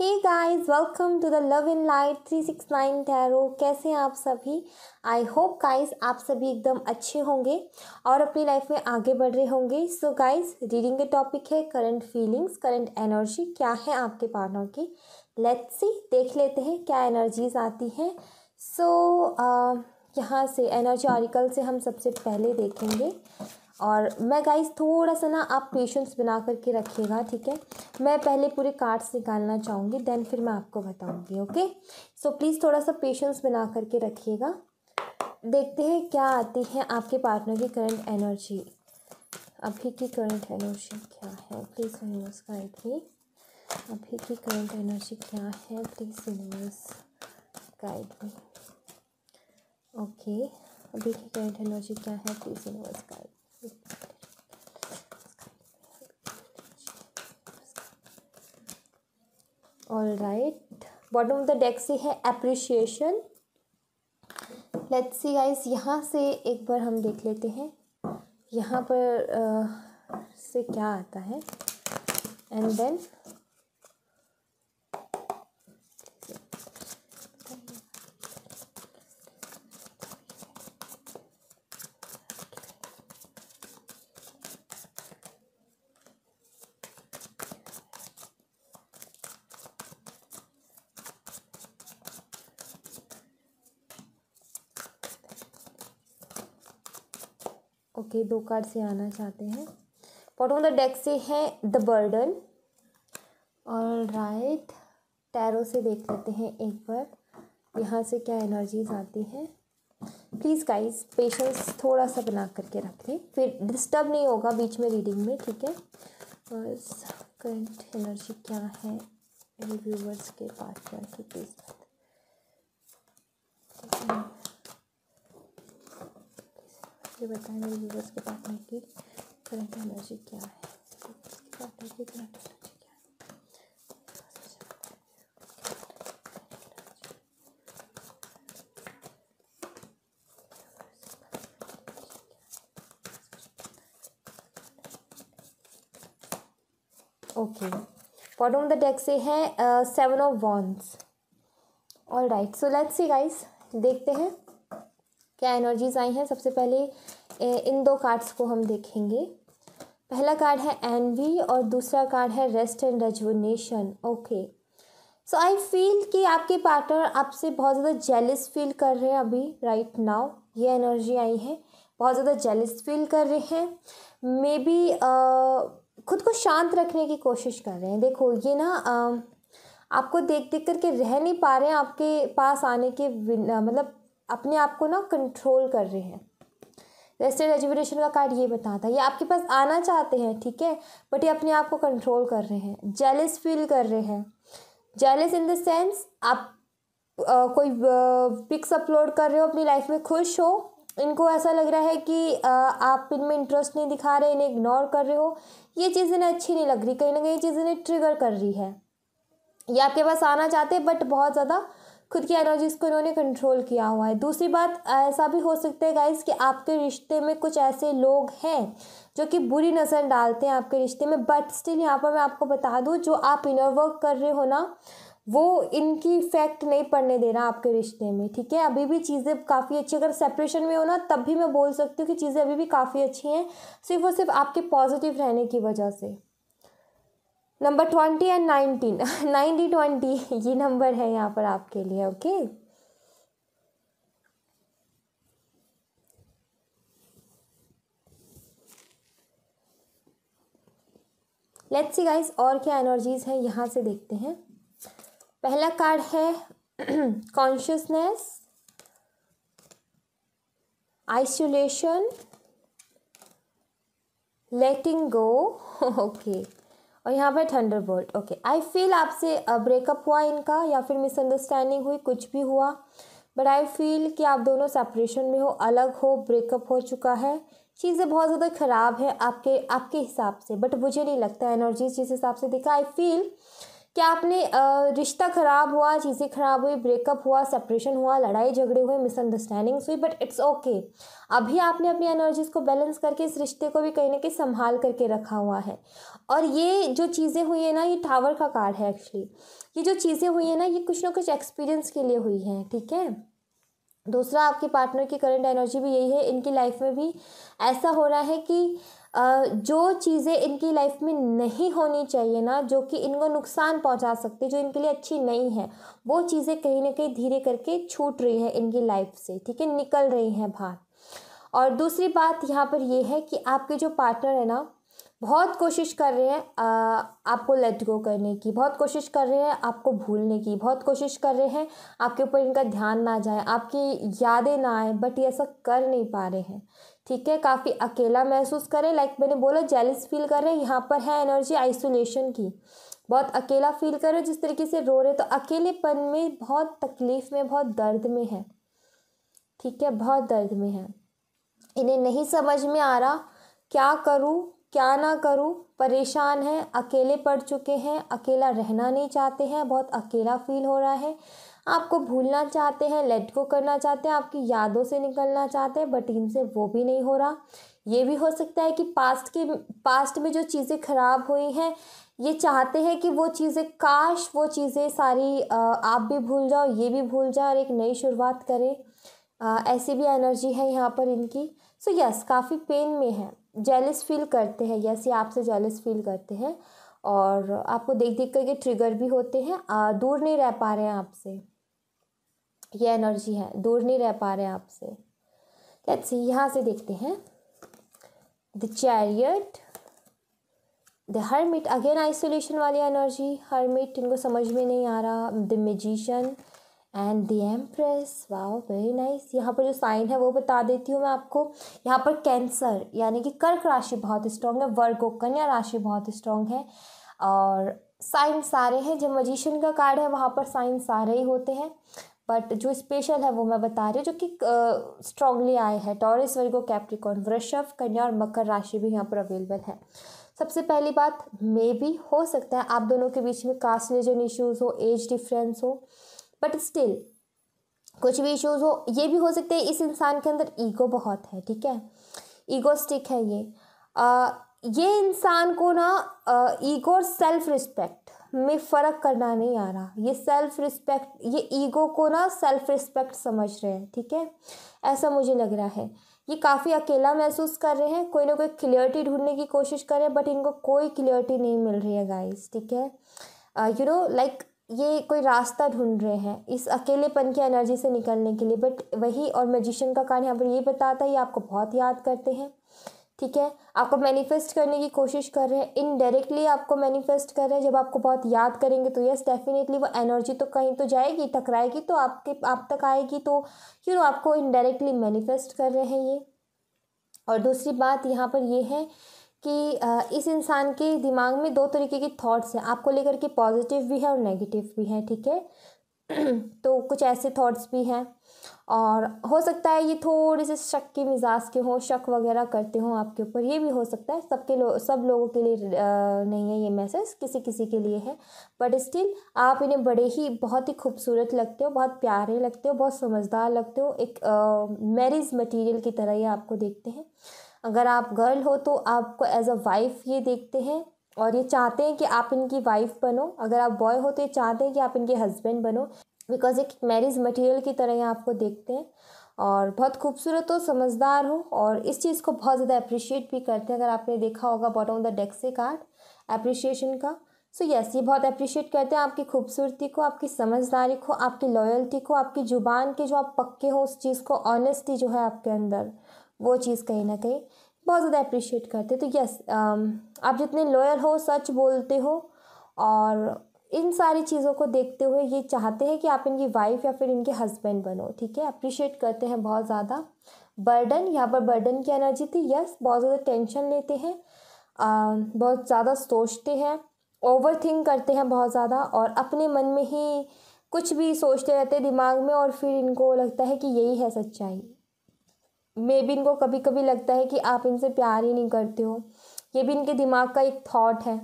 Hey guys welcome to the love in light three six nine tarot कैसे हैं आप सभी आई होप गाइस आप सभी एकदम अच्छे होंगे और अपनी लाइफ में आगे बढ़ रहे होंगे सो गाइस रीडिंग के टॉपिक है करंट फीलिंग्स करंट एनर्जी क्या है आपके पार्टनर की लेट्स सी देख लेते हैं क्या एनर्जीज आती हैं सो so, uh, यहाँ से एनर्जी ऑरिकल से हम सबसे पहले देखेंगे और मैं गाइस थोड़ा सा ना आप पेशेंस बना करके रखिएगा ठीक है मैं पहले पूरे कार्ड्स निकालना चाहूँगी देन फिर मैं आपको बताऊँगी ओके सो प्लीज़ थोड़ा सा पेशेंस बना करके रखिएगा देखते हैं क्या आती है आपके पार्टनर की करंट एनर्जी अभी की करंट एनर्जी क्या है प्लीज़ यूनिवर्स गाइड मी अभी की करंट एनर्जी क्या है please universe guide me okay अभी की करंट एनर्जी क्या है please universe guide all right bottom of the deck से है अप्रिशिएशन लेट्स सी गाइस यहाँ से एक बार हम देख लेते हैं यहाँ पर आ, से क्या आता है एंड देन ओके दो कार्ड से आना चाहते हैं बॉटम ऑफ द डेक से है द बर्डन और राइट टैरो से देख लेते हैं एक बार यहाँ से क्या एनर्जीज आती हैं प्लीज़ गाइस पेशेंस थोड़ा सा बना करके रख लें फिर डिस्टर्ब नहीं होगा बीच में रीडिंग में ठीक है और करंट एनर्जी क्या है रिव्यूवर्स के पास जाके प्लीज़ मुझे बताएं मेरे व्यूवर्स के पास नेगेटिव करंट एनर्जी क्या है negative current energy okay bottom of the deck से है seven of wands all right so let's see guys देखते हैं क्या एनर्जीज आई हैं सबसे पहले इन दो कार्ड्स को हम देखेंगे पहला कार्ड है एनवी और दूसरा कार्ड है rest and rejuvenation okay so I feel कि आपके पार्टनर आपसे बहुत ज़्यादा जेलिस फील कर रहे हैं अभी राइट right नाउ ये एनर्जी आई है बहुत ज़्यादा जेलिस फील कर रहे हैं मे बी खुद को शांत रखने की कोशिश कर रहे हैं देखो ये ना uh, आपको देख देख करके रह नहीं पा रहे हैं आपके पास आने के मतलब अपने आप को ना कंट्रोल कर रहे हैं रेस्टेड एजुकेशन का कार्ड ये बताता है ये आपके पास आना चाहते हैं ठीक है बट ये अपने आप को कंट्रोल कर रहे हैं जेलिस फील कर रहे हैं जेलिस इन देंस आप आ, कोई पिक्स अपलोड कर रहे हो अपनी लाइफ में खुश हो इनको ऐसा लग रहा है कि आ, आप इनमें इंटरेस्ट नहीं दिखा रहे इन्हें इग्नोर कर रहे हो ये चीज़ इन्हें अच्छी नहीं लग रही कहीं ना कहीं चीज़ इन्हें ट्रिगर कर रही है ये आपके पास आना चाहते हैं बट बहुत ज़्यादा खुद की एनर्जीज़ को इन्होंने कंट्रोल किया हुआ है दूसरी बात ऐसा भी हो सकता है गाइज कि आपके रिश्ते में कुछ ऐसे लोग हैं जो कि बुरी नज़र डालते हैं आपके रिश्ते में बट स्टिल यहाँ पर मैं आपको बता दूँ जो आप इनर वर्क कर रहे हो ना वो इनकी इफेक्ट नहीं पड़ने देना आपके रिश्ते में ठीक है अभी भी चीज़ें काफ़ी अच्छी अगर सेपरेशन में हो ना तब भी मैं बोल सकती हूँ कि चीज़ें अभी भी काफ़ी अच्छी हैं सिर्फ और सिर्फ आपके पॉजिटिव रहने की वजह से number twenty and nineteen ninety twenty ये नंबर है यहाँ पर आपके लिए okay okay? Let's see guys और क्या एनर्जीज हैं यहाँ से देखते हैं पहला कार्ड है consciousness isolation letting go okay और यहाँ पर thunderbolt okay I feel आपसे ब्रेकअप uh, हुआ इनका या फिर मिसअंडरस्टैंडिंग हुई कुछ भी हुआ बट आई फील कि आप दोनों सेपरेशन में हो अलग हो ब्रेकअप हो चुका है चीज़ें बहुत ज़्यादा ख़राब है आपके आपके हिसाब से बट मुझे नहीं लगता एनर्जी जिस हिसाब से देखा आई फील क्या आपने रिश्ता ख़राब हुआ चीज़ें ख़राब हुई ब्रेकअप हुआ सेपरेशन हुआ लड़ाई झगड़े हुए मिसअंडरस्टैंडिंग्स हुई बट इट्स ओके अभी आपने अपनी एनर्जीज़ को बैलेंस करके इस रिश्ते को भी कहीं ना कहीं संभाल करके रखा हुआ है और ये जो चीज़ें हुई है ना ये टावर का कार्ड है एक्चुअली ये जो चीज़ें हुई है ना ये कुछ ना कुछ एक्सपीरियंस के लिए हुई हैं ठीक है थीके? दूसरा आपके पार्टनर की करंट एनर्जी भी यही है इनकी लाइफ में भी ऐसा हो रहा है कि जो चीज़ें इनकी लाइफ में नहीं होनी चाहिए ना जो कि इनको नुकसान पहुंचा सकती जो इनके लिए अच्छी नहीं है वो चीज़ें कहीं ना कहीं धीरे करके छूट रही है इनकी लाइफ से ठीक है निकल रही हैं बाहर और दूसरी बात यहाँ पर ये है कि आपके जो पार्टनर है ना बहुत कोशिश कर रहे हैं आपको लेट गो करने की बहुत कोशिश कर रहे हैं आपको भूलने की बहुत कोशिश कर रहे हैं आपके ऊपर इनका ध्यान ना जाए आपकी यादें ना आए बट ये ऐसा कर नहीं पा रहे हैं ठीक है काफ़ी अकेला महसूस करें लाइक मैंने बोला जेलिस फील कर रहे हैं यहाँ पर है एनर्जी आइसोलेशन की बहुत अकेला फील कर रहे हो जिस तरीके से रो रहे तो अकेलेपन में बहुत तकलीफ़ में बहुत दर्द में है ठीक है बहुत दर्द में है इन्हें नहीं समझ में आ रहा क्या करूँ क्या ना करूँ परेशान है अकेले पड़ चुके हैं अकेला रहना नहीं चाहते हैं बहुत अकेला फील हो रहा है आपको भूलना चाहते हैं लेट को करना चाहते हैं आपकी यादों से निकलना चाहते हैं बट इनसे वो भी नहीं हो रहा ये भी हो सकता है कि पास्ट के पास्ट में जो चीज़ें खराब हुई हैं ये चाहते हैं कि वो चीज़ें काश वो चीज़ें सारी आप भी भूल जाओ ये भी भूल जाओ और एक नई शुरुआत करें ऐसी भी एनर्जी है यहाँ पर इनकी सो so, यस yes, काफ़ी पेन में है जेलिस फील करते हैं यस ये आपसे जेलिस फील करते हैं और आपको देख देख करके ट्रिगर भी होते हैं आ, दूर नहीं रह पा रहे हैं आपसे ये एनर्जी है दूर नहीं रह पा रहे आपसे लेट्स सी यहाँ से देखते हैं the chariot the hermit again isolation वाली एनर्जी हरमिट इनको समझ में नहीं आ रहा the magician and the empress wow very nice यहाँ पर जो साइन है वो बता देती हूँ मैं आपको यहाँ पर कैंसर यानी कि कर्क राशि बहुत स्ट्रॉन्ग है वर्गो कन्या राशि बहुत स्ट्रांग है और साइन सारे हैं जब मजिशन का कार्ड है वहाँ पर साइन सारे ही होते हैं बट जो स्पेशल है वो मैं बता रही हूँ जो कि स्ट्रांगली आए हैं टॉरिस वर्गो कैप्रिकॉन वृषभ कन्या और मकर राशि भी यहाँ पर अवेलेबल है सबसे पहली बात मे भी हो सकता है आप दोनों के बीच में कास्ट रिलीजन इश्यूज़ हो एज डिफरेंस हो बट स्टिल कुछ भी इश्यूज़ हो ये भी हो सकते हैं इस इंसान के अंदर ईगो बहुत है ठीक है ईगोस्टिक है ये आ, ये इंसान को ना ईगो और सेल्फ रिस्पेक्ट में फ़र्क करना नहीं आ रहा ये सेल्फ रिस्पेक्ट ये ईगो को ना सेल्फ रिस्पेक्ट समझ रहे हैं ठीक है ऐसा मुझे लग रहा है ये काफ़ी अकेला महसूस कर रहे हैं कोई ना कोई क्लियरिटी ढूंढने की कोशिश कर रहे हैं बट इनको कोई क्लियरिटी नहीं मिल रही है गाइस ठीक है यू नो लाइक ये कोई रास्ता ढूंढ रहे हैं इस अकेलेपन की एनर्जी से निकलने के लिए बट वही और मैजिशियन का कार्ड यहाँ पर ये बताता है ये आपको बहुत याद करते हैं ठीक है आपको मैनिफेस्ट करने की कोशिश कर रहे हैं इनडायरेक्टली आपको मैनिफेस्ट कर रहे हैं जब आपको बहुत याद करेंगे तो यस डेफिनेटली वो एनर्जी तो कहीं तो जाएगी टकराएगी तो आपके आप तक आएगी तो यू नो आपको इनडायरेक्टली मैनिफेस्ट कर रहे हैं ये और दूसरी बात यहाँ पर ये है कि इस इंसान के दिमाग में दो तरीके के थॉट्स हैं आपको लेकर के पॉजिटिव भी है और नेगेटिव भी है ठीक है तो कुछ ऐसे थाट्स भी हैं और हो सकता है ये थोड़े से शक के मिजाज के हों शक वगैरह करते हों आपके ऊपर ये भी हो सकता है सबके लोग सब लोगों के लिए नहीं है ये मैसेज किसी किसी के लिए है बट स्टिल आप इन्हें बड़े ही बहुत ही खूबसूरत लगते हो बहुत प्यारे लगते हो बहुत समझदार लगते हो एक मैरिज मटीरियल की तरह ये आपको देखते हैं अगर आप गर्ल हो तो आपको एज अ वाइफ ये देखते हैं और ये चाहते हैं कि आप इनकी वाइफ बनो अगर आप बॉय हो तो ये चाहते हैं कि आप इनके हस्बैंड बनो बिकॉज एक मैरिज मटेरियल की तरह यहाँ आपको देखते हैं और बहुत खूबसूरत हो समझदार हो और इस चीज़ को बहुत ज़्यादा अप्रिशिएट भी करते हैं अगर आपने देखा होगा बॉटम ऑफ द डेक से कार्ड अप्रिशिएशन का सो so यस yes, ये बहुत अप्रिशिएट करते हैं आपकी खूबसूरती को आपकी समझदारी को आपकी लॉयल्टी को आपकी ज़ुबान के जो आप पक्के हो उस चीज़ को ऑनेस्टी जो है आपके अंदर वो चीज़ कहीं ना कहीं बहुत ज़्यादा अप्रिशिएट करते हैं तो यस um, आप जितने लॉयल हो सच बोलते हो और इन सारी चीज़ों को देखते हुए ये चाहते हैं कि आप इनकी वाइफ या फिर इनके हस्बैंड बनो ठीक है अप्रिशिएट करते हैं बहुत ज़्यादा बर्डन यहाँ पर बर्डन की एनर्जी थी यस बहुत ज़्यादा टेंशन लेते हैं बहुत ज़्यादा सोचते हैं ओवर थिंक करते हैं बहुत ज़्यादा और अपने मन में ही कुछ भी सोचते रहते हैं दिमाग में और फिर इनको लगता है कि यही है सच्चाई मे भी इनको कभी कभी लगता है कि आप इनसे प्यार ही नहीं करते हो ये भी इनके दिमाग का एक थॉट है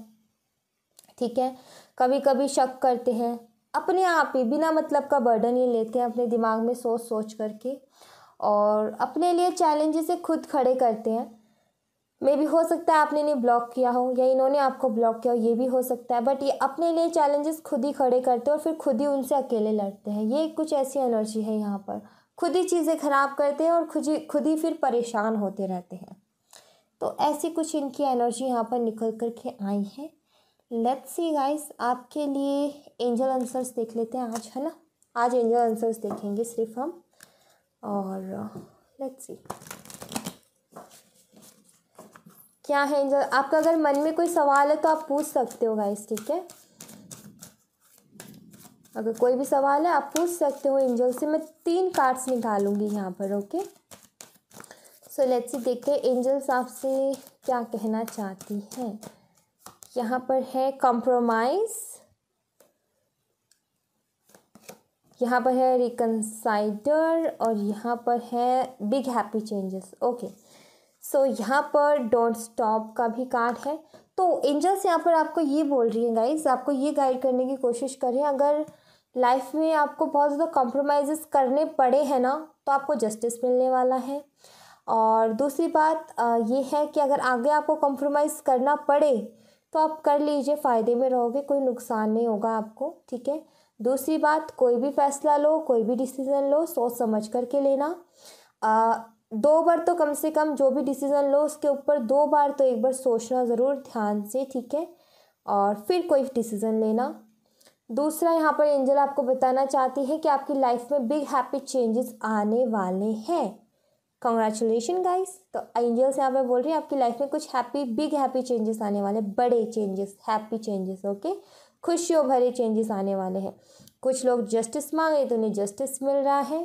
ठीक है कभी कभी शक करते हैं अपने आप ही बिना मतलब का बर्डन ये लेते हैं अपने दिमाग में सोच सोच करके और अपने लिए चैलेंजेस खुद खड़े करते हैं मे भी हो सकता है आपने इन्हें ब्लॉक किया हो या इन्होंने आपको ब्लॉक किया हो ये भी हो सकता है बट ये अपने लिए चैलेंजेस खुद ही खड़े करते हैं और फिर खुद ही उनसे अकेले लड़ते हैं ये कुछ ऐसी एनर्जी है यहाँ पर खुद ही चीज़ें ख़राब करते हैं और खुद ही खुद ही फिर परेशान होते रहते हैं तो ऐसी कुछ इनकी एनर्जी यहाँ पर निकल करके आई है लेट्स सी गाइस आपके लिए एंजल आंसर्स देख लेते हैं आज है ना आज एंजल आंसर्स देखेंगे सिर्फ हम और लेट्स uh, सी क्या है एंजल आपका अगर मन में कोई सवाल है तो आप पूछ सकते हो गाइस ठीक है अगर कोई भी सवाल है आप पूछ सकते हो एंजल से मैं तीन कार्ड्स निकालूंगी यहाँ पर ओके सो लेट्स सी देखते हैं एंजल्स आपसे क्या कहना चाहती हैं यहाँ पर है कॉम्प्रोमाइज़ यहाँ पर है रिकनसाइडर और यहाँ पर है big happy changes okay so यहाँ पर डोंट स्टॉप का भी कार्ड है तो एंजल्स यहाँ पर आपको ये बोल रही है गाइज आपको ये गाइड करने की कोशिश करें अगर लाइफ में आपको बहुत ज़्यादा कॉम्प्रोमाइज़ करने पड़े हैं ना तो आपको जस्टिस मिलने वाला है और दूसरी बात ये है कि अगर आगे आपको कॉम्प्रोमाइज़ करना पड़े तो आप कर लीजिए फ़ायदे में रहोगे कोई नुकसान नहीं होगा आपको ठीक है दूसरी बात कोई भी फैसला लो कोई भी डिसीज़न लो सोच समझ कर के लेना आ, दो बार तो कम से कम जो भी डिसीज़न लो उसके ऊपर दो बार तो एक बार सोचना ज़रूर ध्यान से ठीक है और फिर कोई डिसीज़न लेना दूसरा यहाँ पर एंजल आपको बताना चाहती है कि आपकी लाइफ में बिग हैप्पी चेंजेस आने वाले हैं कंग्रेचुलेशन गाइस तो एंजल्स यहाँ पे बोल रही है आपकी लाइफ में कुछ हैप्पी बिग हैप्पी चेंजेस आने वाले बड़े चेंजेस हैप्पी चेंजेस ओके खुशियों भरे चेंजेस आने वाले हैं कुछ लोग जस्टिस मांग रहे तो उन्हें जस्टिस मिल रहा है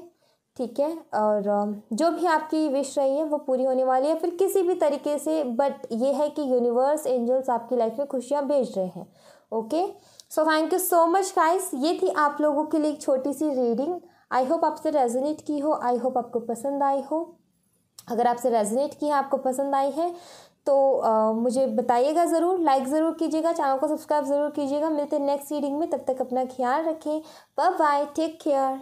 ठीक है और um, जो भी आपकी विश रही है वो पूरी होने वाली है फिर किसी भी तरीके से बट ये है कि यूनिवर्स एंजल्स आपकी लाइफ में खुशियाँ भेज रहे हैं okay so thank you so much guys ये थी आप लोगों के लिए एक छोटी सी रीडिंग आई होप आपसे रेजोनेट की हो आई होप आपको पसंद आई हो अगर आपसे रेजिनेट की है आपको पसंद आई है तो आ, मुझे बताइएगा ज़रूर लाइक ज़रूर कीजिएगा चैनल को सब्सक्राइब ज़रूर कीजिएगा मिलते हैं नेक्स्ट रीडिंग में तब तक अपना ख्याल रखें बाय बाय टेक केयर